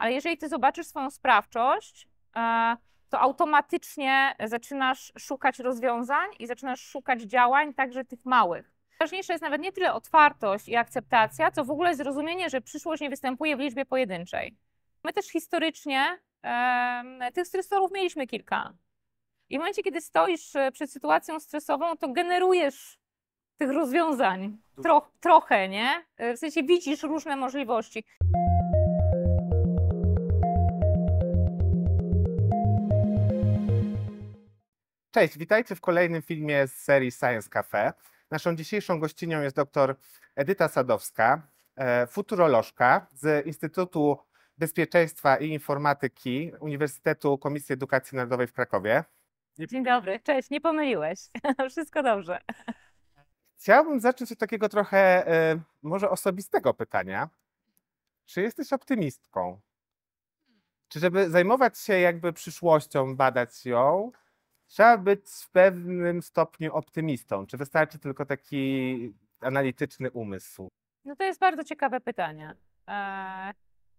ale jeżeli ty zobaczysz swoją sprawczość, e, to automatycznie zaczynasz szukać rozwiązań i zaczynasz szukać działań, także tych małych. Ważniejsze jest nawet nie tyle otwartość i akceptacja, co w ogóle zrozumienie, że przyszłość nie występuje w liczbie pojedynczej. My też historycznie tych stresorów mieliśmy kilka. I w momencie, kiedy stoisz e, przed sytuacją stresową, to generujesz tych rozwiązań trochę, nie? E, w sensie widzisz różne możliwości. Cześć, witajcie w kolejnym filmie z serii Science Cafe. Naszą dzisiejszą gościnią jest dr Edyta Sadowska, e, futurolożka z Instytutu Bezpieczeństwa i Informatyki Uniwersytetu Komisji Edukacji Narodowej w Krakowie. Dzień dobry, cześć, nie pomyliłeś. Wszystko dobrze. Chciałbym zacząć od takiego trochę e, może osobistego pytania. Czy jesteś optymistką? Czy żeby zajmować się jakby przyszłością, badać ją, trzeba być w pewnym stopniu optymistą? Czy wystarczy tylko taki analityczny umysł? No to jest bardzo ciekawe pytanie, eee,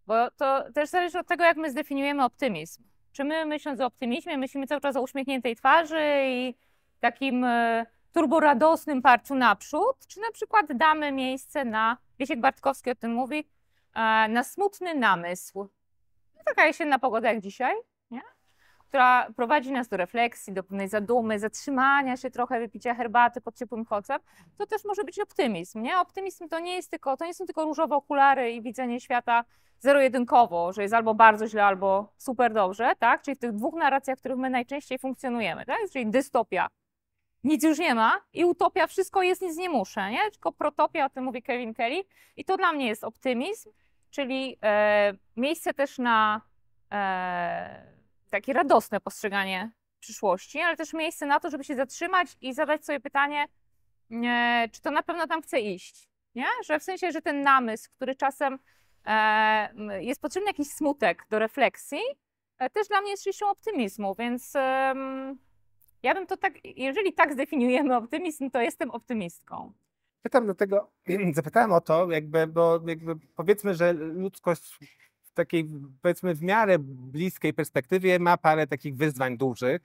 bo to też zależy od tego, jak my zdefiniujemy optymizm. Czy my myśląc o optymizmie, myślimy cały czas o uśmiechniętej twarzy i takim e, turboradosnym parciu naprzód, czy na przykład damy miejsce na, Wiesiek Bartkowski o tym mówi, e, na smutny namysł. No taka jesienna pogoda jak dzisiaj, która prowadzi nas do refleksji, do pewnej zadumy, zatrzymania się trochę, wypicia herbaty pod ciepłym kocem, to też może być optymizm, nie? Optymizm to nie jest tylko, to nie są tylko różowe okulary i widzenie świata zero-jedynkowo, że jest albo bardzo źle, albo super dobrze, tak? Czyli w tych dwóch narracjach, w których my najczęściej funkcjonujemy, tak? Czyli dystopia, nic już nie ma i utopia, wszystko jest, nic nie muszę, nie? Tylko protopia, o tym mówi Kevin Kelly i to dla mnie jest optymizm, czyli e, miejsce też na e, takie radosne postrzeganie przyszłości, ale też miejsce na to, żeby się zatrzymać i zadać sobie pytanie, e, czy to na pewno tam chce iść. Nie? Że w sensie, że ten namysł, który czasem e, jest potrzebny jakiś smutek do refleksji, e, też dla mnie jest częścią optymizmu, więc ja bym to tak, jeżeli tak zdefiniujemy optymizm, to jestem optymistką. Pytam do tego, zapytałem o to, jakby, bo jakby powiedzmy, że ludzkość takiej, powiedzmy, w miarę bliskiej perspektywie ma parę takich wyzwań dużych,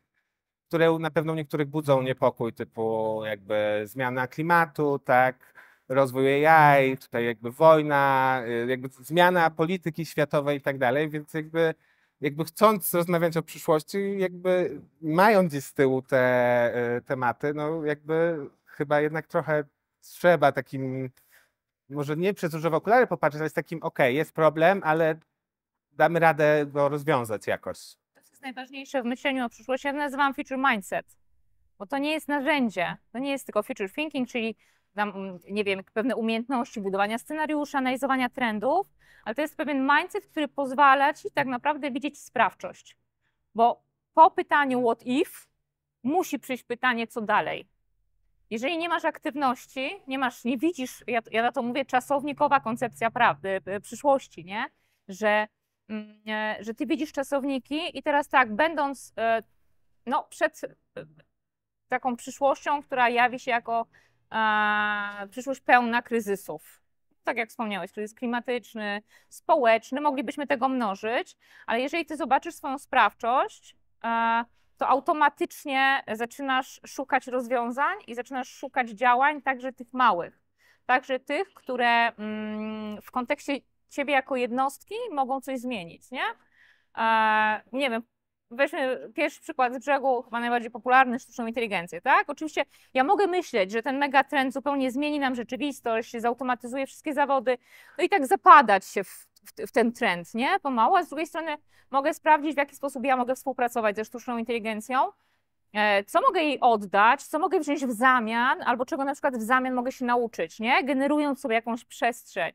które na pewno niektórych budzą niepokój, typu jakby zmiana klimatu, tak, rozwój AI, tutaj jakby wojna, y, jakby zmiana polityki światowej i tak dalej, więc jakby, jakby chcąc rozmawiać o przyszłości, jakby mając gdzieś z tyłu te y, tematy, no jakby chyba jednak trochę trzeba takim, może nie przez różowe okulary popatrzeć, ale z takim, ok, jest problem, ale damy radę go rozwiązać jakoś. To jest najważniejsze w myśleniu o przyszłości. Ja nazywam future mindset, bo to nie jest narzędzie. To nie jest tylko future thinking, czyli mm, nie wiem, pewne umiejętności budowania scenariusza, analizowania trendów, ale to jest pewien mindset, który pozwala ci tak naprawdę widzieć sprawczość. Bo po pytaniu what if musi przyjść pytanie, co dalej. Jeżeli nie masz aktywności, nie masz, nie widzisz, ja, ja na to mówię, czasownikowa koncepcja prawdy, y, przyszłości, nie? Że Mm, e, że ty widzisz czasowniki i teraz tak, będąc e, no, przed e, taką przyszłością, która jawi się jako przyszłość pełna kryzysów. Tak jak wspomniałeś, kryzys klimatyczny, społeczny, moglibyśmy tego mnożyć, ale jeżeli ty zobaczysz swoją sprawczość, to automatycznie zaczynasz szukać rozwiązań i zaczynasz szukać działań także tych małych, także tych, które mm, w kontekście siebie jako jednostki mogą coś zmienić, nie? E, nie wiem, weźmy pierwszy przykład z brzegu, chyba najbardziej popularny, sztuczną inteligencję, tak? Oczywiście ja mogę myśleć, że ten megatrend zupełnie zmieni nam rzeczywistość, zautomatyzuje wszystkie zawody, no i tak zapadać się w, w, w, ten trend, nie? Pomału, a z drugiej strony mogę sprawdzić, w jaki sposób ja mogę współpracować ze sztuczną inteligencją, e, co mogę jej oddać, co mogę wziąć w zamian, albo czego na przykład w zamian mogę się nauczyć, nie? Generując sobie jakąś przestrzeń.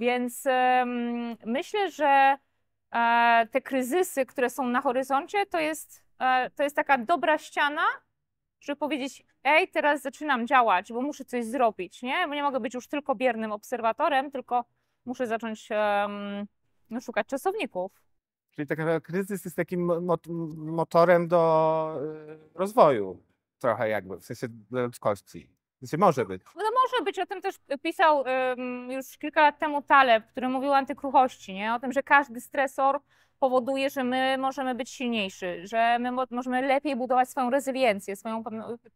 Więc myślę, że e, te kryzysy, które są na horyzoncie, to jest, e, to jest taka dobra ściana, żeby powiedzieć, ej, teraz zaczynam działać, bo muszę coś zrobić, nie? Bo nie mogę być już tylko biernym obserwatorem, tylko muszę zacząć um, szukać czasowników. Czyli tak naprawdę kryzys jest takim mot motorem do e, rozwoju trochę jakby, w sensie ludzkości. Znaczy może być. No może być, o tym też pisał już kilka lat temu Taleb, który mówił o antykruchości, nie? o tym, że każdy stresor powoduje, że my możemy być silniejszy, że my możemy lepiej budować swoją rezyliencję, swoją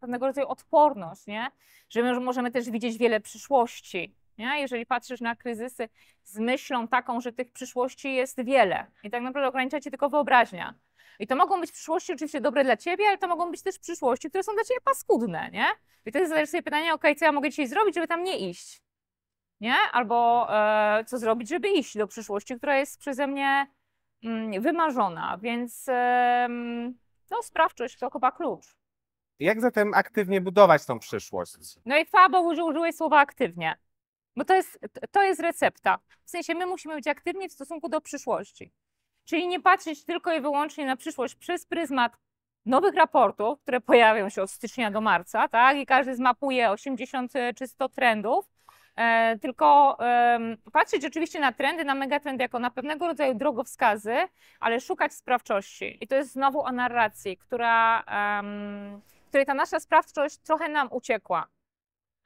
pewnego rodzaju odporność, nie? że my możemy też widzieć wiele przyszłości. Nie? Jeżeli patrzysz na kryzysy z myślą taką, że tych przyszłości jest wiele i tak naprawdę ogranicza cię tylko wyobraźnia. I to mogą być w przyszłości oczywiście dobre dla ciebie, ale to mogą być też w przyszłości, które są dla ciebie paskudne, nie? I wtedy zadajesz sobie pytanie, ok, co ja mogę dzisiaj zrobić, żeby tam nie iść? Nie? Albo e, co zrobić, żeby iść do przyszłości, która jest przeze mnie mm, wymarzona, więc e, no, sprawczość to chyba klucz. Jak zatem aktywnie budować tą przyszłość? No i Fabo uży, użyłeś słowa aktywnie, bo to jest, to jest recepta. W sensie my musimy być aktywni w stosunku do przyszłości. Czyli nie patrzeć tylko i wyłącznie na przyszłość przez pryzmat nowych raportów, które pojawią się od stycznia do marca, tak? I każdy zmapuje 80 e, czy 100 trendów, e, tylko e, patrzeć oczywiście na trendy, na megatrendy jako na pewnego rodzaju drogowskazy, ale szukać sprawczości. I to jest znowu o narracji, która, której ta nasza sprawczość trochę nam uciekła.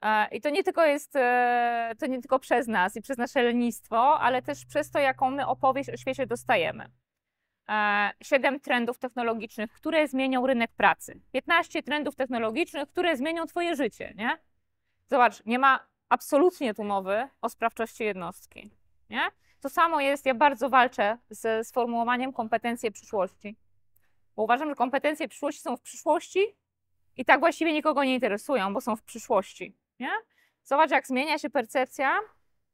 E, I to nie tylko jest, e, to nie tylko przez nas i przez nasze lenistwo, ale też przez to, jaką my opowieść o świecie dostajemy. E, siedem trendów technologicznych, które zmienią rynek pracy. 15 trendów technologicznych, które zmienią Twoje życie, nie? Zobacz, nie ma absolutnie tu mowy o sprawczości jednostki, nie? To samo jest, ja bardzo walczę ze sformułowaniem kompetencje przyszłości. Bo uważam, że kompetencje przyszłości są w przyszłości i tak właściwie nikogo nie interesują, bo są w przyszłości. Nie? Zobacz, jak zmienia się percepcja,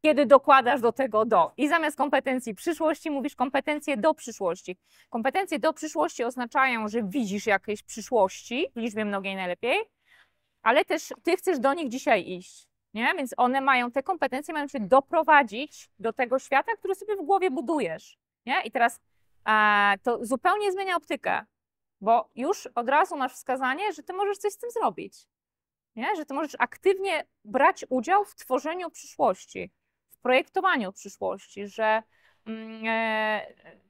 kiedy dokładasz do tego do. I zamiast kompetencji przyszłości mówisz kompetencje do przyszłości. Kompetencje do przyszłości oznaczają, że widzisz jakieś przyszłości, w liczbie mnogiej najlepiej, ale też ty chcesz do nich dzisiaj iść. Nie? Więc one mają, te kompetencje mają cię doprowadzić do tego świata, który sobie w głowie budujesz. Nie? I teraz a, to zupełnie zmienia optykę, bo już od razu masz wskazanie, że ty możesz coś z tym zrobić nie? że ty możesz aktywnie brać udział w tworzeniu przyszłości, w projektowaniu przyszłości, że mm, e,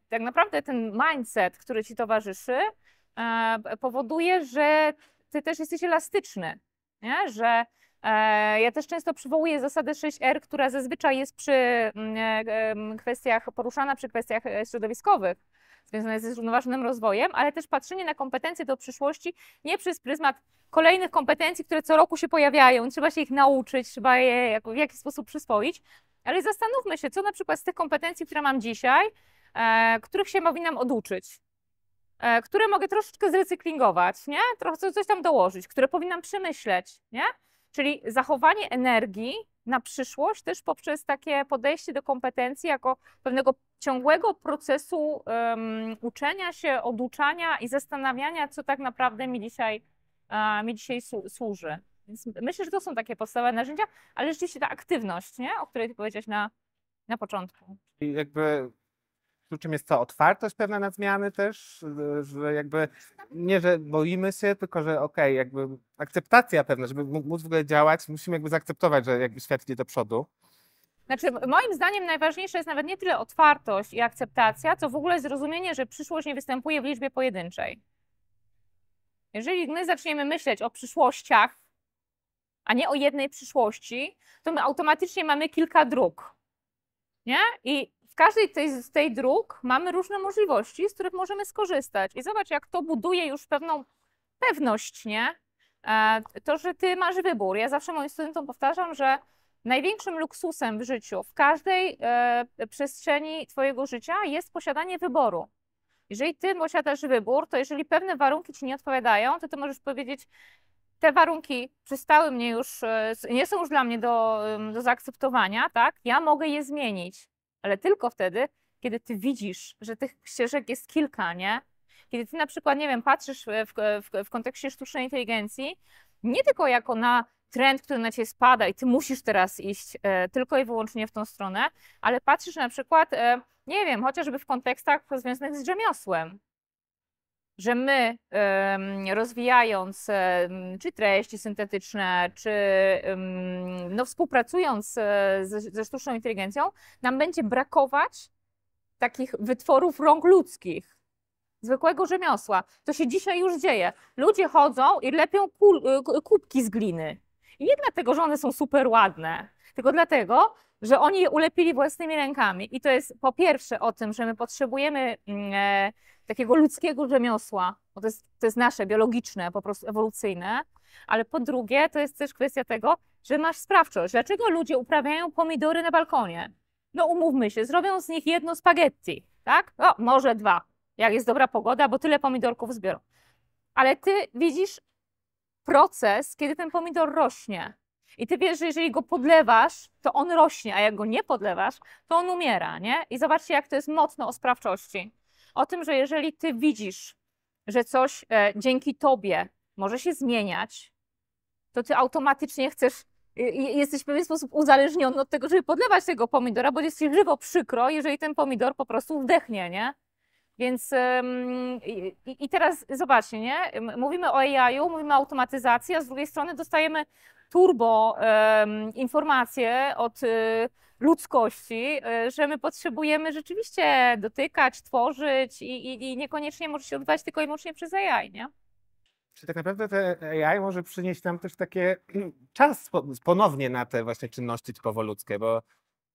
tak naprawdę ten mindset, który ci towarzyszy, e, powoduje, że ty też jesteś elastyczny, nie? że e, ja też często przywołuję zasadę 6R, która zazwyczaj jest przy mm, e, kwestiach poruszana przy kwestiach e, środowiskowych, związane ze zrównoważonym rozwojem, ale też patrzenie na kompetencje do przyszłości nie przez pryzmat kolejnych kompetencji, które co roku się pojawiają, trzeba się ich nauczyć, trzeba je w jakiś sposób przyswoić, ale zastanówmy się, co na przykład z tych kompetencji, które mam dzisiaj, e, których się powinnam oduczyć, e, które mogę troszeczkę zrecyklingować, nie? Trochę coś tam dołożyć, które powinnam przemyśleć, nie? Czyli zachowanie energii na przyszłość też poprzez takie podejście do kompetencji jako pewnego ciągłego procesu um, uczenia się, oduczania i zastanawiania, co tak naprawdę mi dzisiaj, mi dzisiaj służy. Więc myślę, że to są takie podstawowe narzędzia, ale rzeczywiście ta aktywność, nie? o której ty powiedziałeś na, na początku. I jakby Kluczem jest co? Otwartość pewna na zmiany też, że jakby nie, że boimy się, tylko że okej, okay, jakby akceptacja pewna, żeby móc w ogóle działać, musimy jakby zaakceptować, że jakby świat idzie do przodu. Znaczy, moim zdaniem najważniejsze jest nawet nie tyle otwartość i akceptacja, co w ogóle zrozumienie, że przyszłość nie występuje w liczbie pojedynczej. Jeżeli my zaczniemy myśleć o przyszłościach, a nie o jednej przyszłości, to my automatycznie mamy kilka dróg. Nie? I w każdej tej, z tej dróg mamy różne możliwości, z których możemy skorzystać. I zobacz, jak to buduje już pewną pewność, nie? E, to, że ty masz wybór. Ja zawsze moim studentom powtarzam, że największym luksusem w życiu, w każdej e, przestrzeni twojego życia jest posiadanie wyboru. Jeżeli ty posiadasz wybór, to jeżeli pewne warunki ci nie odpowiadają, to ty możesz powiedzieć, te warunki przystały mnie już, e, nie są już dla mnie do, do zaakceptowania, tak? Ja mogę je zmienić, ale tylko wtedy, kiedy ty widzisz, że tych ścieżek jest kilka, nie? Kiedy ty na przykład, nie wiem, patrzysz e, w, e, w, w kontekście sztucznej inteligencji, nie tylko jako na trend, który na ciebie spada i ty musisz teraz iść e, tylko i wyłącznie w tą stronę, ale patrzysz na przykład, e, nie wiem, chociażby w kontekstach związanych z rzemiosłem, że my rozwijając czy treści syntetyczne, czy no, współpracując e, ze, ze sztuczną inteligencją, nam będzie brakować takich wytworów rąk ludzkich zwykłego rzemiosła. To się dzisiaj już dzieje. Ludzie chodzą i lepią kul, e, kubki z gliny. I nie dlatego, że one są super ładne, tylko dlatego, że oni je ulepili własnymi rękami. I to jest po pierwsze o tym, że my potrzebujemy mm, e, takiego ludzkiego rzemiosła, bo to jest, to jest nasze, biologiczne, po prostu ewolucyjne, ale po drugie to jest też kwestia tego, że masz sprawczość. Dlaczego ludzie uprawiają pomidory na balkonie? No umówmy się, zrobią z nich jedno spaghetti, tak? No, może dwa, jak jest dobra pogoda, bo tyle pomidorków zbiorą. Ale ty widzisz proces, kiedy ten pomidor rośnie. I ty wiesz, że jeżeli go podlewasz, to on rośnie, a jak go nie podlewasz, to on umiera, nie? I zobaczcie, jak to jest mocno o sprawczości o tym, że jeżeli ty widzisz, że coś e, dzięki tobie może się zmieniać, to ty automatycznie chcesz, jesteś w pewien sposób uzależniony od tego, żeby podlewać tego pomidora, bo jest ci żywo przykro, jeżeli ten pomidor po prostu wdechnie, nie? Więc i, teraz zobaczcie, nie? Mówimy o AI-u, mówimy o automatyzacji, a z drugiej strony dostajemy turbo informacje od y, ludzkości, e, że my potrzebujemy rzeczywiście dotykać, tworzyć i, i, i niekoniecznie może się odbywać tylko i wyłącznie przez AI, nie? Czy tak naprawdę te AI może przynieść nam też takie czas ponownie na te właśnie czynności typowo ludzkie, bo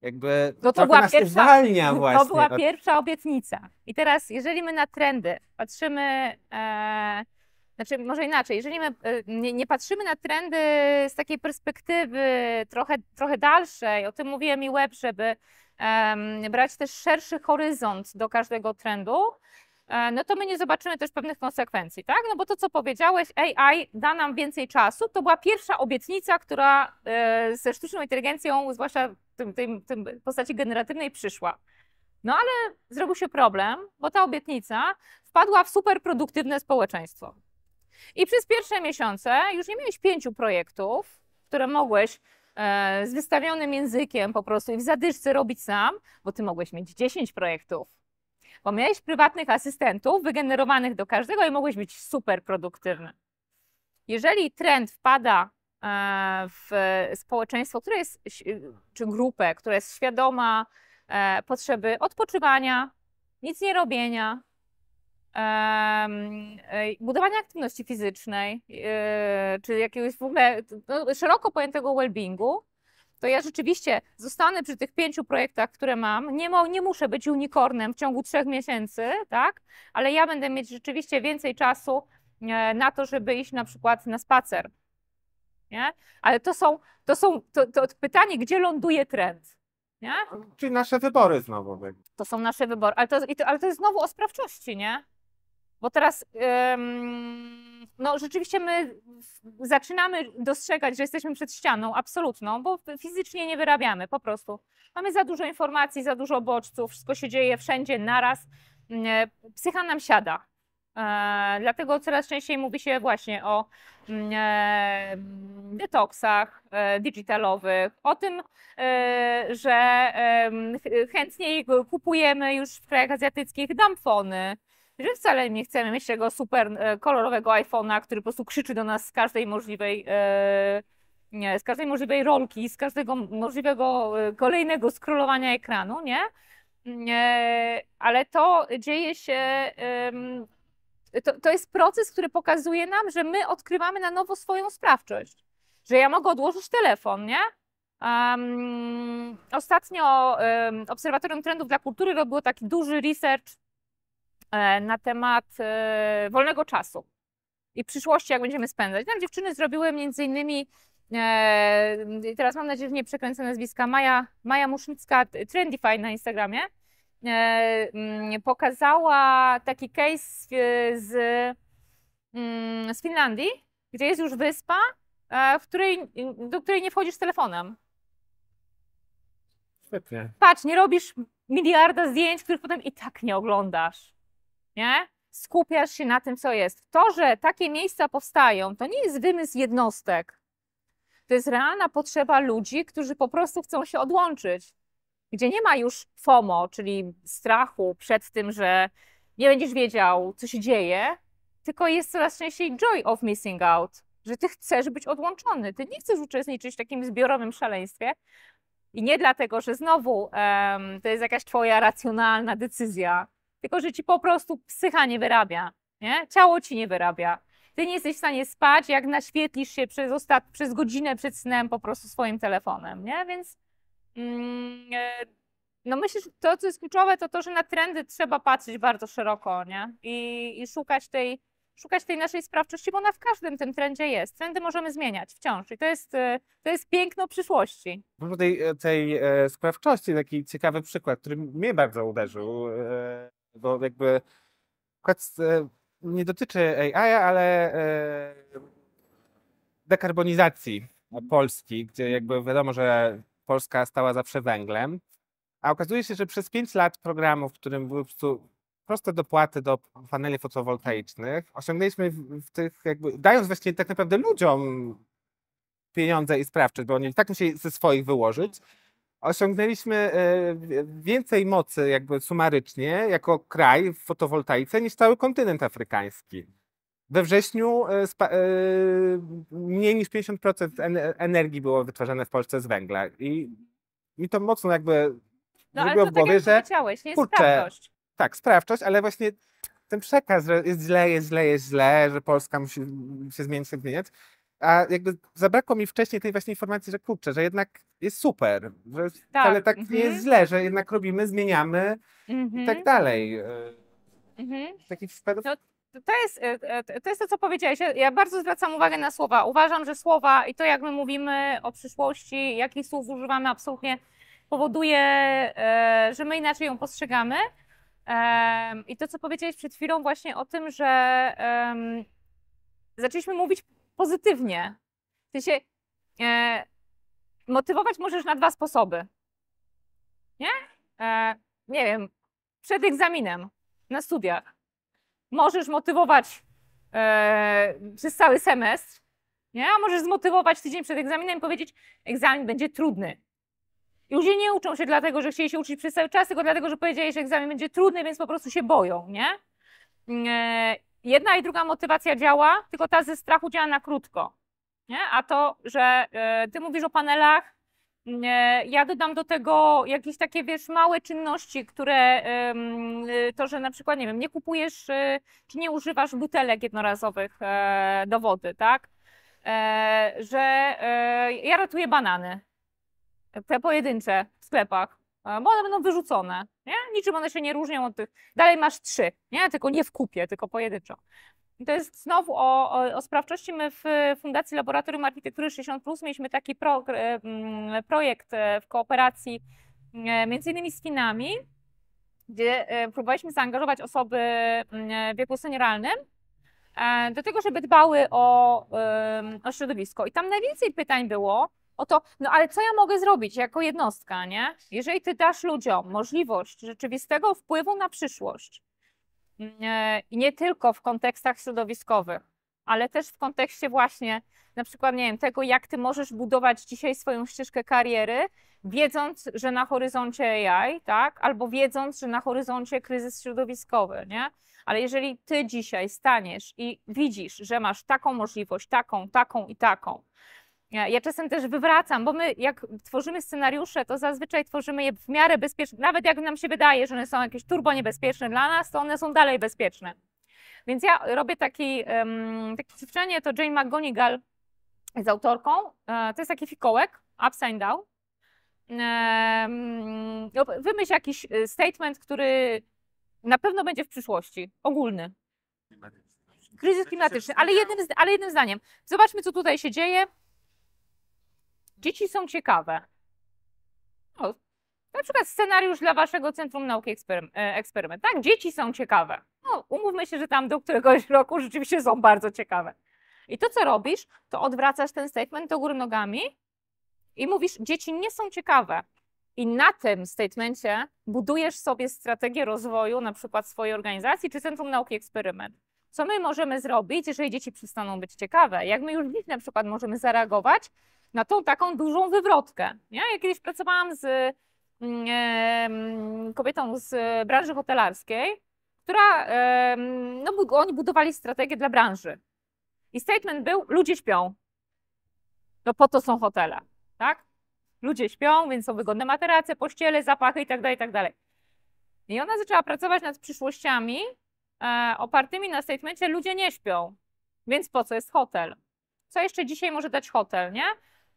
jakby no to była pierwsza, To była pierwsza obietnica. I teraz, jeżeli my na trendy patrzymy e, znaczy, może inaczej, jeżeli my e, nie, nie, patrzymy na trendy z takiej perspektywy trochę, trochę dalszej, o tym mówiłem i web, żeby um, brać też szerszy horyzont do każdego trendu, e, no to my nie zobaczymy też pewnych konsekwencji, tak? No bo to, co powiedziałeś, AI da nam więcej czasu, to była pierwsza obietnica, która e, ze sztuczną inteligencją, zwłaszcza w tym, tym, tym postaci generatywnej, przyszła. No ale zrobił się problem, bo ta obietnica wpadła w superproduktywne społeczeństwo. I przez pierwsze miesiące już nie miałeś pięciu projektów, które mogłeś e, z wystawionym językiem po prostu i w zadyszce robić sam, bo ty mogłeś mieć 10 projektów. Bo miałeś prywatnych asystentów wygenerowanych do każdego i mogłeś być super produktywny. Jeżeli trend wpada e, w społeczeństwo, które jest, czy grupę, która jest świadoma e, potrzeby odpoczywania, nic nie robienia, budowania aktywności fizycznej, yy, czy jakiegoś w ogóle no, szeroko pojętego well-beingu, to ja rzeczywiście zostanę przy tych pięciu projektach, które mam. Nie, nie muszę być unicornem w ciągu trzech miesięcy, tak? Ale ja będę mieć rzeczywiście więcej czasu e, na to, żeby iść na przykład na spacer. Nie? Ale to są, to są to, to pytanie, gdzie ląduje trend? Nie? Czyli nasze wybory znowu. To są nasze wybory, ale to, ale to jest znowu o sprawczości, nie? Bo teraz no, rzeczywiście my zaczynamy dostrzegać, że jesteśmy przed ścianą absolutną, bo fizycznie nie wyrabiamy po prostu. Mamy za dużo informacji, za dużo bodźców, wszystko się dzieje wszędzie naraz. Mm, e, psycha nam siada. E, dlatego coraz częściej mówi się właśnie o mm, e, detoksach digitalowych, o tym, że chętniej kupujemy już w krajach azjatyckich damfony, że wcale nie chcemy mieć tego super e, kolorowego iPhone'a, który po prostu krzyczy do nas z każdej możliwej e, nie, z każdej możliwej rolki, z każdego możliwego e, kolejnego scrollowania ekranu, nie? Ale to dzieje się, to, to jest proces, który pokazuje nam, że my odkrywamy na nowo swoją sprawczość. Że ja mogę odłożyć telefon, nie? Um, ostatnio um, Obserwatorium Trendów dla Kultury robiło taki duży research E, na temat e, wolnego czasu i przyszłości, jak będziemy spędzać. Tam dziewczyny zrobiły między innymi, e, teraz mam nadzieję, że nie przekręcę nazwiska, Maja, Maja Musznicka, Trendify na Instagramie, e, mm, pokazała taki case z, mm, z Finlandii, gdzie jest już wyspa, w której, do której nie wchodzisz telefonem. Świetnie. Patrz, nie robisz miliarda zdjęć, których potem i tak nie oglądasz nie? Skupiasz się na tym, co jest. To, że takie miejsca powstają, to nie jest wymysł jednostek. To jest realna potrzeba ludzi, którzy po prostu chcą się odłączyć. Gdzie nie ma już FOMO, czyli strachu przed tym, że nie będziesz wiedział, co się dzieje, tylko jest coraz częściej joy of missing out, że ty chcesz być odłączony, ty nie chcesz uczestniczyć w takim zbiorowym szaleństwie. I nie dlatego, że znowu um, to jest jakaś twoja racjonalna decyzja, tylko że ci po prostu psycha nie wyrabia, nie? ciało ci nie wyrabia. Ty nie jesteś w stanie spać, jak naświetlisz się przez, ostat... przez godzinę przed snem po prostu swoim telefonem, nie? Więc mm, e, no myślę, że to, co jest kluczowe, to to, że na trendy trzeba patrzeć bardzo szeroko, nie? I, i szukać tej szukać tej naszej sprawczości, bo ona w każdym tym trendzie jest. Trendy możemy zmieniać wciąż i to jest, e, to jest piękno przyszłości. Tej, e, tej sprawczości taki ciekawy przykład, który mnie bardzo uderzył bo jakby e, nie dotyczy AI, ale e, dekarbonizacji Polski, gdzie jakby wiadomo, że Polska stała zawsze węglem, a okazuje się, że przez 5 lat programu, w którym były po prostu proste dopłaty do paneli fotowoltaicznych, osiągnęliśmy w tych jakby, dając właśnie tak naprawdę ludziom pieniądze i sprawczość, bo oni tak musieli ze swoich wyłożyć, osiągnęliśmy e, więcej mocy jakby sumarycznie jako kraj w fotowoltaice niż cały kontynent afrykański. We wrześniu e, e, mniej niż 50% energii było wytwarzane w Polsce z węgla i mi to mocno jakby no, ale to w tak głowie, tak że nie kurczę, sprawczość. Tak, sprawczość, ale właśnie ten przekaz, że jest źle, jest źle, jest źle, że Polska musi się zmienić, zmieniać, a jakby zabrakło mi wcześniej tej właśnie informacji, że kurczę, że jednak jest super, że tak. wcale tak nie mhm. jest źle, że jednak robimy, zmieniamy i tak mhm. dalej. E, mhm. Takich No, to jest, e, e, to jest to, co powiedziałeś. Ja bardzo zwracam uwagę na słowa. Uważam, że słowa i to, jak my mówimy o przyszłości, jakich słów używamy, absolutnie powoduje, że my inaczej ją postrzegamy. I to, co powiedziałeś przed chwilą właśnie o tym, że zaczęliśmy mówić pozytywnie. Ty się e, motywować możesz na dwa sposoby. Nie? E, nie wiem, przed egzaminem, na studiach. Możesz motywować e, przez cały semestr, nie? A możesz zmotywować tydzień przed egzaminem i powiedzieć, egzamin będzie trudny. I ludzie nie uczą się dlatego, że chcieli się uczyć przez cały czas, tylko dlatego, że powiedzieli, że egzamin będzie trudny, więc po prostu się boją, nie? E, jedna i druga motywacja działa, tylko ta ze strachu działa na krótko. Nie? A to, że e, ty mówisz o panelach, e, ja dodam do tego jakieś takie, wiesz, małe czynności, które e, to, że na przykład, nie wiem, nie kupujesz czy nie używasz butelek jednorazowych do wody, tak? Że ja ratuję banany, te pojedyncze w sklepach, bo one będą wyrzucone. Nie? Niczym one się nie różnią od tych. Dalej masz trzy, nie? tylko nie w kupie, tylko pojedynczo. I to jest znowu o, o, o, sprawczości. My w Fundacji Laboratorium Architektury 60 Plus mieliśmy taki pro, e, projekt e, w kooperacji e, między innymi z Chinami, gdzie próbowaliśmy zaangażować osoby w wieku senioralnym do tego, żeby dbały o, o środowisko. I tam najwięcej pytań było, o to, no ale co ja mogę zrobić jako jednostka, nie? Jeżeli ty dasz ludziom możliwość rzeczywistego wpływu na przyszłość, i nie tylko w kontekstach środowiskowych, ale też w kontekście właśnie na przykład, nie wiem, tego, jak ty możesz budować dzisiaj swoją ścieżkę kariery, wiedząc, że na horyzoncie AI, tak, albo wiedząc, że na horyzoncie kryzys środowiskowy, nie? Ale jeżeli ty dzisiaj staniesz i widzisz, że masz taką możliwość, taką, taką i taką, ja czasem też wywracam, bo my jak tworzymy scenariusze, to zazwyczaj tworzymy je w miarę bezpieczne. Nawet jak nam się wydaje, że one są jakieś turbo niebezpieczne dla nas, to one są dalej bezpieczne. Więc ja robię taki, um, takie ćwiczenie, to Jane McGonigal z autorką. E, to jest taki fikołek, upside down. E, wymyśl jakiś e, statement, który na pewno będzie w przyszłości, ogólny. Kryzys klimatyczny, ale jednym, ale jednym zdaniem. Zobaczmy, co tutaj się dzieje. Dzieci są ciekawe. O, na przykład scenariusz dla waszego Centrum Nauki e, Eksperyment. Tak, dzieci są ciekawe. No, umówmy się, że tam do któregoś roku rzeczywiście są bardzo ciekawe. I to, co robisz, to odwracasz ten statement do góry nogami i mówisz, dzieci nie są ciekawe. I na tym statemencie budujesz sobie strategię rozwoju na przykład swojej organizacji czy Centrum Nauki Eksperyment. Co my możemy zrobić, jeżeli dzieci przestaną być ciekawe? Jak my już dziś na przykład możemy zareagować na tą taką dużą wywrotkę. Ja kiedyś pracowałam z mm, kobietą z e, branży hotelarskiej, która, no oni budowali strategię dla branży. I statement był, ludzie śpią. No po to są hotele, tak? Ludzie śpią, więc są wygodne materace, pościele, zapachy itd., tak itd. Tak I ona zaczęła pracować nad przyszłościami e, opartymi na statemencie ludzie nie śpią, więc po co jest hotel? Co jeszcze dzisiaj może dać hotel, nie?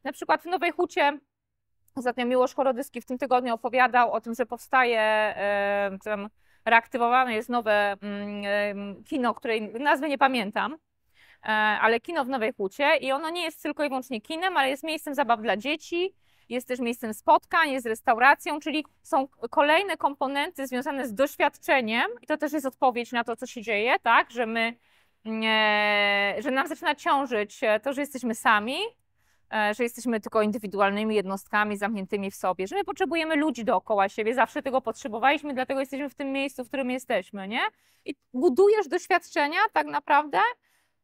Na przykład w Nowej Hucie ostatnio Miłosz Chorodyski w tym tygodniu opowiadał o tym, że powstaje, reaktywowane jest nowe mm, kino, której nazwy nie pamiętam, e, ale kino w Nowej Hucie i ono nie jest tylko i wyłącznie kinem, ale jest miejscem zabaw dla dzieci, jest też miejscem spotkań, jest restauracją, czyli są kolejne komponenty związane z doświadczeniem i to też jest odpowiedź na to, co się dzieje, tak, że my, mm, e, że nam zaczyna ciążyć e, to, że jesteśmy sami, E, że jesteśmy tylko indywidualnymi jednostkami zamkniętymi w sobie, że my potrzebujemy ludzi dookoła siebie, zawsze tego potrzebowaliśmy, dlatego jesteśmy w tym miejscu, w którym jesteśmy, nie? I budujesz doświadczenia tak naprawdę,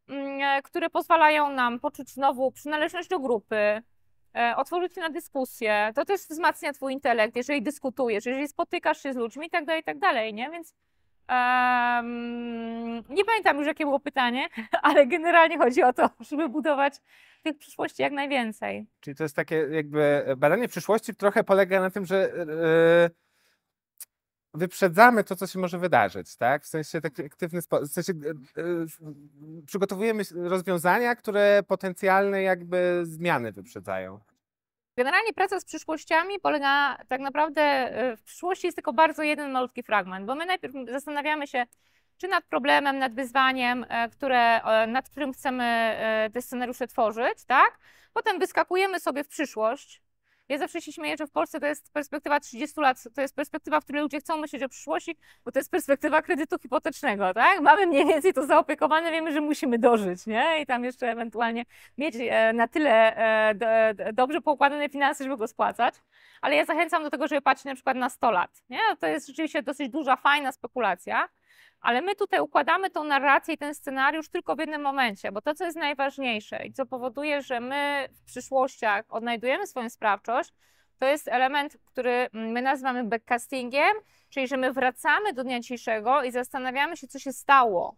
mm, e, które pozwalają nam poczuć znowu przynależność do grupy, e, otworzyć się na dyskusję. To też wzmacnia twój intelekt, jeżeli dyskutujesz, jeżeli spotykasz się z ludźmi i tak dalej, tak dalej, nie? Więc um, nie pamiętam już, jakie było pytanie, ale generalnie chodzi o to, żeby budować tych przyszłości jak najwięcej. Czyli to jest takie jakby e, badanie przyszłości trochę polega na tym, że yy, wyprzedzamy to, co się może wydarzyć, tak? W sensie taki aktywny sposób, w sensie yy, przygotowujemy rozwiązania, które potencjalne jakby zmiany wyprzedzają. Generalnie praca z przyszłościami polega tak naprawdę, w przyszłości jest tylko bardzo jeden malutki fragment, bo my najpierw zastanawiamy się, czy nad problemem, nad wyzwaniem, e, które, e, nad którym chcemy e, te scenariusze tworzyć, tak? Potem wyskakujemy sobie w przyszłość. Ja zawsze się śmieję, że w Polsce to jest perspektywa 30 lat, to jest perspektywa, w której ludzie chcą myśleć o przyszłości, bo to jest perspektywa kredytu hipotecznego, tak? Mamy mniej więcej to zaopiekowane, wiemy, że musimy dożyć, nie? I tam jeszcze ewentualnie mieć na tyle dobrze poukładane finanse, żeby go spłacać. Ale ja zachęcam do tego, żeby patrzeć na przykład na 100 lat, nie? To jest rzeczywiście dosyć duża, fajna spekulacja. Ale my tutaj układamy tą narrację i ten scenariusz tylko w jednym momencie, bo to, co jest najważniejsze i co powoduje, że my w przyszłościach odnajdujemy swoją sprawczość, to jest element, który my nazywamy backcastingiem, czyli że my wracamy do dnia dzisiejszego i zastanawiamy się, co się stało,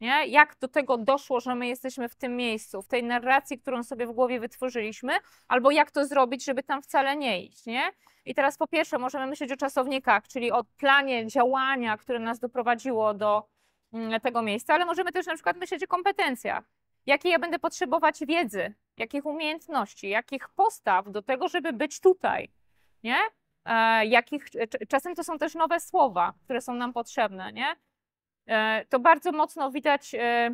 nie? Jak do tego doszło, że my jesteśmy w tym miejscu, w tej narracji, którą sobie w głowie wytworzyliśmy, albo jak to zrobić, żeby tam wcale nie iść. Nie? I teraz po pierwsze możemy myśleć o czasownikach, czyli o planie działania, które nas doprowadziło do mm, tego miejsca, ale możemy też na przykład myśleć o kompetencjach. Jakiej ja będę potrzebować wiedzy, jakich umiejętności, jakich postaw do tego, żeby być tutaj. Nie? E, jakich, e, czasem to są też nowe słowa, które są nam potrzebne. Nie? E, to bardzo mocno widać e,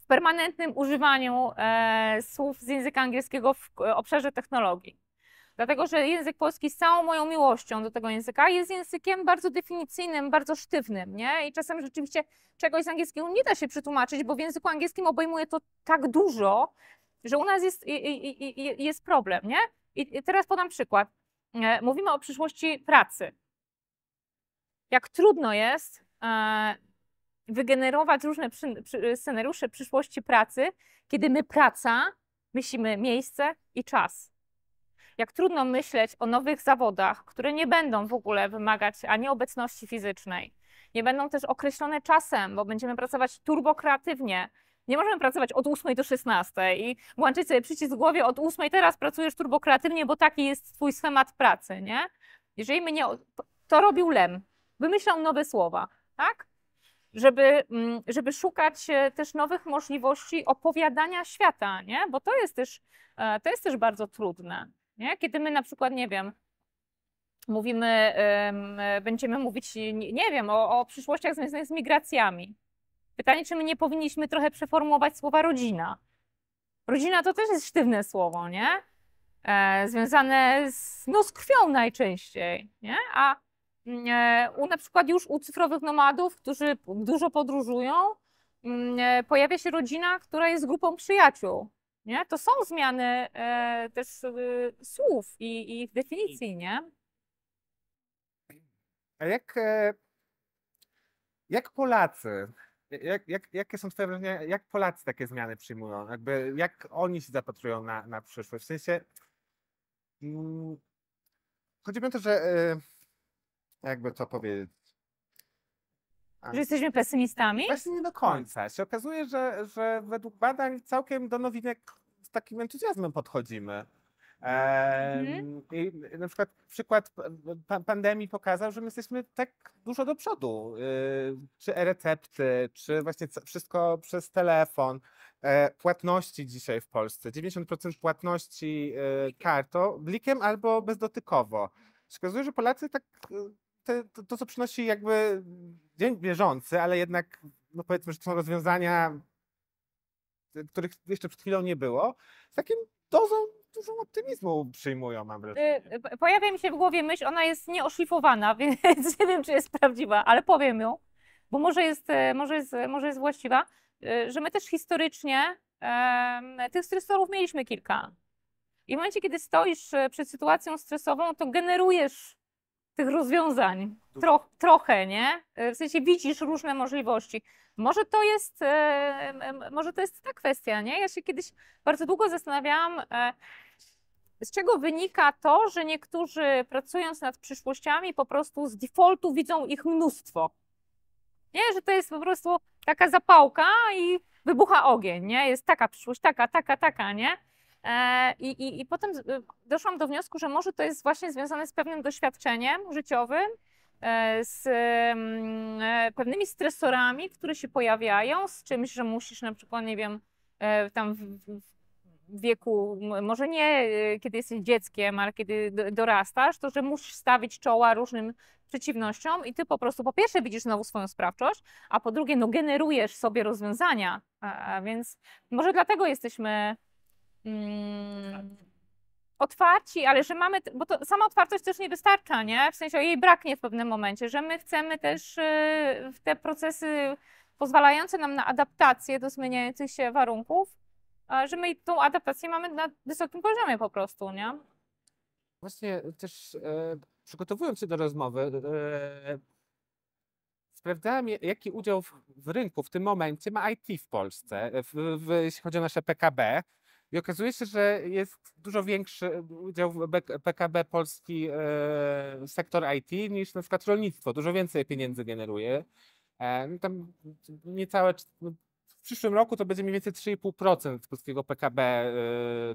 w permanentnym używaniu e, słów z języka angielskiego w obszarze technologii. Dlatego, że język polski z całą moją miłością do tego języka jest językiem bardzo definicyjnym, bardzo sztywnym, nie? I czasem rzeczywiście czegoś z angielskiego nie da się przetłumaczyć, bo w języku angielskim obejmuje to tak dużo, że u nas jest, jest problem, nie? I teraz podam przykład. Mówimy o przyszłości pracy. Jak trudno jest wygenerować różne przy, przy, scenariusze przyszłości pracy, kiedy my praca, myślimy miejsce i czas. Jak trudno myśleć o nowych zawodach, które nie będą w ogóle wymagać ani obecności fizycznej, nie będą też określone czasem, bo będziemy pracować turbokreatywnie. Nie możemy pracować od 8 do 16 i włączyć sobie przycisk w głowie od 8 teraz pracujesz turbokreatywnie, bo taki jest twój schemat pracy, nie? Jeżeli my nie... To robił Lem. Wymyślał nowe słowa tak? Żeby, mm, żeby szukać e, też nowych możliwości opowiadania świata, nie? bo to jest też, e, to jest też bardzo trudne. Nie? Kiedy my na przykład, nie wiem, mówimy, będziemy mówić, nie wiem, o, o przyszłościach związanych z migracjami. Pytanie, czy my nie powinniśmy trochę przeformułować słowa rodzina? Rodzina to też jest sztywne słowo, nie? E, związane z, no, z krwią najczęściej, nie? A Mm, e, u na przykład już u cyfrowych nomadów, którzy dużo podróżują, mm, e, pojawia się rodzina, która jest grupą przyjaciół. Nie? To są zmiany e, też słów i, i definicji, nie? A jak, jak Polacy, jak, jak, jakie są Twoje wrażenia, jak Polacy takie zmiany przyjmują? Jakby, jak oni się zapatrują na, na przyszłość? W sensie, mm, chodzi mi o to, że y, jakby to powiedzieć. Że jesteśmy pesymistami? Właśnie nie do końca. Się okazuje, że, że według badań całkiem do nowinek z takim entuzjazmem podchodzimy. Eee, mhm. I na przykład przykład pa pandemii pokazał, że my jesteśmy tak dużo do przodu. Eee, czy e-recepty, czy właśnie wszystko przez telefon, eee, płatności dzisiaj w Polsce. 90% płatności y, kartą, blikiem albo bezdotykowo. Wskazuje, że Polacy tak y, te, to, to, co przynosi jakby dzień bieżący, ale jednak no powiedzmy, że to są rozwiązania, y, których jeszcze przed chwilą nie było, z takim dozą dużą optymizmu przyjmują, mam y, wrażenie. Y, pojawia mi się w głowie myśl, ona jest nieoszlifowana, więc nie wiem, czy jest prawdziwa, ale powiem ją, bo może jest, może jest, może jest właściwa, że my też historycznie tych stresorów mieliśmy kilka. I w momencie, kiedy stoisz przed sytuacją stresową, to generujesz tych rozwiązań. Tro, trochę, nie? W sensie widzisz różne możliwości. Może to jest, e, może to jest ta kwestia, nie? Ja się kiedyś bardzo długo zastanawiałam, e, z czego wynika to, że niektórzy pracując nad przyszłościami po prostu z defaultu widzą ich mnóstwo. Nie, że to jest po prostu taka zapałka i wybucha ogień, nie? Jest taka przyszłość, taka, taka, taka, nie? E, I, i, I potem y, doszłam do wniosku, że może to jest właśnie związane z pewnym doświadczeniem życiowym, e, z mm, e, pewnymi stresorami, które się pojawiają, z czymś, że musisz na przykład, nie wiem, tam w, wieku, może nie kiedy jesteś dzieckiem, ale kiedy dorastasz, to że musisz stawić czoła różnym przeciwnościom i ty po prostu po pierwsze widzisz znowu swoją sprawczość, a po drugie no generujesz sobie rozwiązania, a, a więc może dlatego jesteśmy mm, otwarci, ale że mamy, bo to sama otwartość też nie wystarcza, nie? W sensie jej braknie w pewnym momencie, że my chcemy też y, w te procesy pozwalające nam na adaptację do zmieniających się warunków, że my tą adaptację mamy na wysokim poziomie po prostu, nie? Właśnie też e, przygotowując się do rozmowy, e, sprawdzałem, jaki udział w, w, rynku w tym momencie ma IT w Polsce, e, w, w, jeśli chodzi o nasze PKB. I okazuje się, że jest dużo większy udział w PKB Polski e, sektor IT niż na przykład rolnictwo. Dużo więcej pieniędzy generuje. E, no tam niecałe, no, w przyszłym roku to będzie mniej więcej 3,5% polskiego PKB e,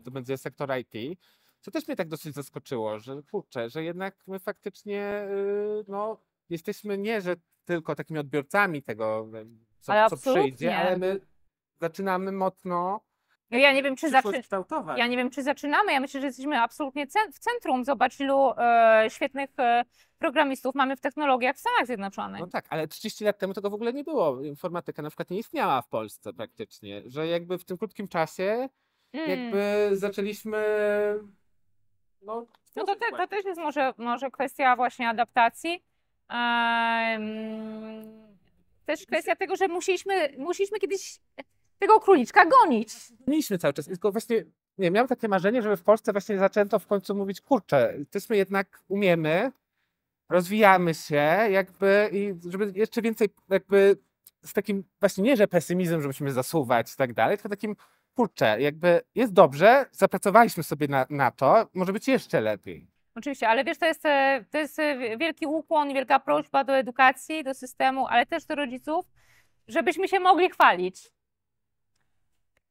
to będzie sektor IT. Co też mnie tak dosyć zaskoczyło, że kurczę, że jednak my faktycznie no, jesteśmy nie, że tylko takimi odbiorcami tego, co, co przyjdzie, ale my zaczynamy mocno no ja nie wiem, czy, zaczynamy. ja nie wiem, czy zaczynamy. Ja myślę, że jesteśmy absolutnie w centrum. Zobacz, ilu e, świetnych e, programistów mamy w technologiach w Stanach Zjednoczonych. No tak, ale 30 lat temu tego w ogóle nie było. Informatyka na przykład nie istniała w Polsce praktycznie, że jakby w tym krótkim czasie mm. jakby zaczęliśmy no, no to, te, to też jest może, może kwestia właśnie adaptacji. też kwestia tego, że musieliśmy, musieliśmy kiedyś tego króliczka gonić. Mieliśmy cały czas, tylko właśnie nie, miałem takie marzenie, żeby w Polsce właśnie zaczęto w końcu mówić, kurczę, też jednak umiemy, rozwijamy się, jakby i żeby jeszcze więcej jakby z takim właśnie nie, że pesymizmem, żebyśmy zasuwać i tak dalej, tylko takim kurczę, jakby jest dobrze, zapracowaliśmy sobie na, na to, może być jeszcze lepiej. Oczywiście, ale wiesz, to jest, to jest wielki ukłon, wielka prośba do edukacji, do systemu, ale też do rodziców, żebyśmy się mogli chwalić.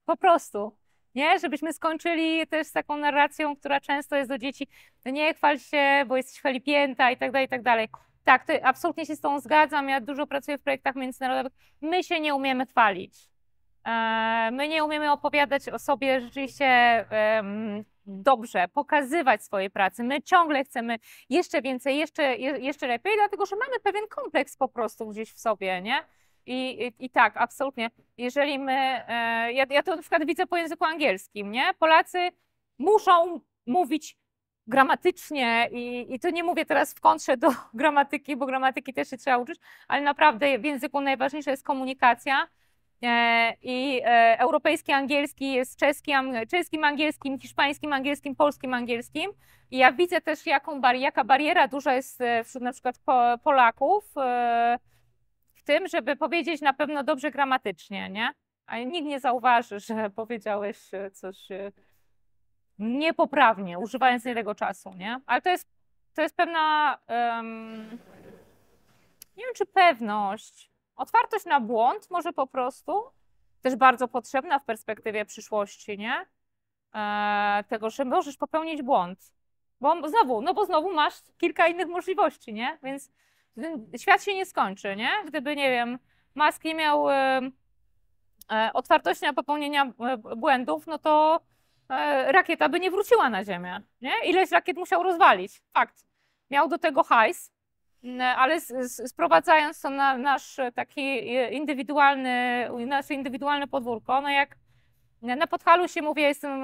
Po prostu. Nie? Żebyśmy skończyli też z taką narracją, która często jest do dzieci, no nie chwal się, bo jesteś chwalipięta i tak dalej, i tak dalej. Tak, to absolutnie się z tą zgadzam. Ja dużo pracuję w projektach międzynarodowych. My się nie umiemy chwalić. Eee, my nie umiemy opowiadać o sobie rzeczywiście dobrze, pokazywać swojej pracy. My ciągle chcemy jeszcze więcej, jeszcze, jeszcze lepiej, dlatego że mamy pewien kompleks po prostu gdzieś w sobie, nie? I, i, tak, absolutnie. Jeżeli my, e, ja, ja to na przykład widzę po języku angielskim, nie? Polacy muszą mówić gramatycznie i, i to nie mówię teraz w kontrze do gramatyki, bo gramatyki też się trzeba uczyć, ale naprawdę w języku najważniejsza jest komunikacja e, i e, europejski angielski jest czeski, czeskim angielskim, hiszpańskim angielskim, polskim angielskim i ja widzę też jaką, jaka bariera duża jest wśród na przykład Polaków, w tym, żeby powiedzieć na pewno dobrze gramatycznie, nie? A nikt nie zauważy, że powiedziałeś e, coś e, niepoprawnie, używając nie tego czasu, nie? Ale to jest, to jest pewna, um, nie wiem czy pewność, otwartość na błąd może po prostu, też bardzo potrzebna w perspektywie przyszłości, nie? E, tego, że możesz popełnić błąd. Bo znowu, no bo znowu masz kilka innych możliwości, nie? Więc świat się nie skończy, nie? Gdyby, nie wiem, Musk nie miał e, e, otwartości na popełnienia e, błędów, no to rakieta by nie wróciła na Ziemię, nie? Ileś rakiet musiał rozwalić, fakt. Miał do tego hajs, ale sprowadzając to na nasz taki indywidualny, nasze indywidualne podwórko, no jak na Podhalu się mówię, jestem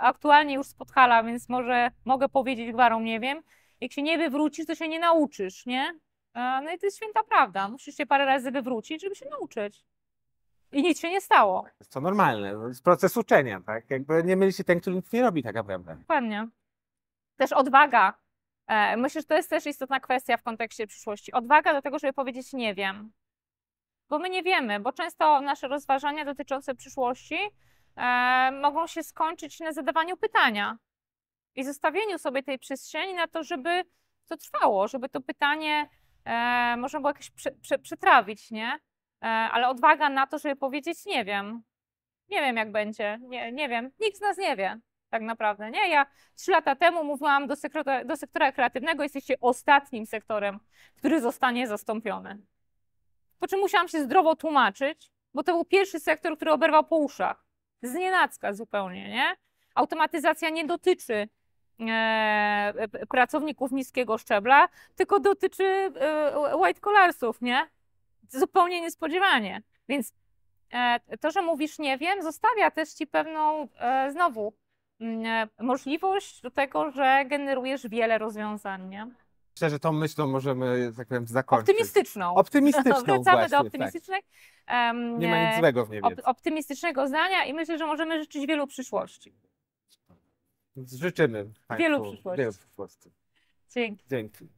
aktualnie już z Podhala, więc może mogę powiedzieć gwarą, nie wiem, jak się nie wywrócisz, to się nie nauczysz, nie? No i to jest święta prawda. Musisz się parę razy wywrócić, żeby się nauczyć. I nic się nie stało. Jest to normalne, to no, jest proces uczenia, tak? Jakby nie myli się ten, który nic nie robi tak naprawdę. Dokładnie. Też odwaga. E, myślę, że to jest też istotna kwestia w kontekście przyszłości. Odwaga do tego, żeby powiedzieć nie wiem. Bo my nie wiemy, bo często nasze rozważania dotyczące przyszłości e, mogą się skończyć na zadawaniu pytania i zostawieniu sobie tej przestrzeni na to, żeby to trwało, żeby to pytanie e, można było jakieś prze, prze, przetrawić, nie? E, ale odwaga na to, żeby powiedzieć nie wiem. Nie wiem jak będzie, nie, nie wiem. Nikt z nas nie wie tak naprawdę, nie? Ja trzy lata temu mówiłam do, sektora, do sektora kreatywnego, jesteście ostatnim sektorem, który zostanie zastąpiony. Po czym musiałam się zdrowo tłumaczyć, bo to był pierwszy sektor, który oberwał po uszach. Znienacka zupełnie, nie? Automatyzacja nie dotyczy E, pracowników niskiego szczebla, tylko dotyczy e, white collarsów, nie? Zupełnie niespodziewanie. Więc e, to, że mówisz nie wiem, zostawia też ci pewną znowu mm, możliwość do tego, że generujesz wiele rozwiązań, nie? Myślę, że tą myślą możemy, tak powiem, zakończyć. Optymistyczną. Optymistyczną Wracamy właśnie, do tak. optymistycznej. Tak. Um, nie ma nic złego w niej. Op optymistycznego zdania i myślę, że możemy życzyć wielu przyszłości. Życzymy życzeniem. Wielu przyszłości. Wielu przyszłości. Dzięki. Dzięki.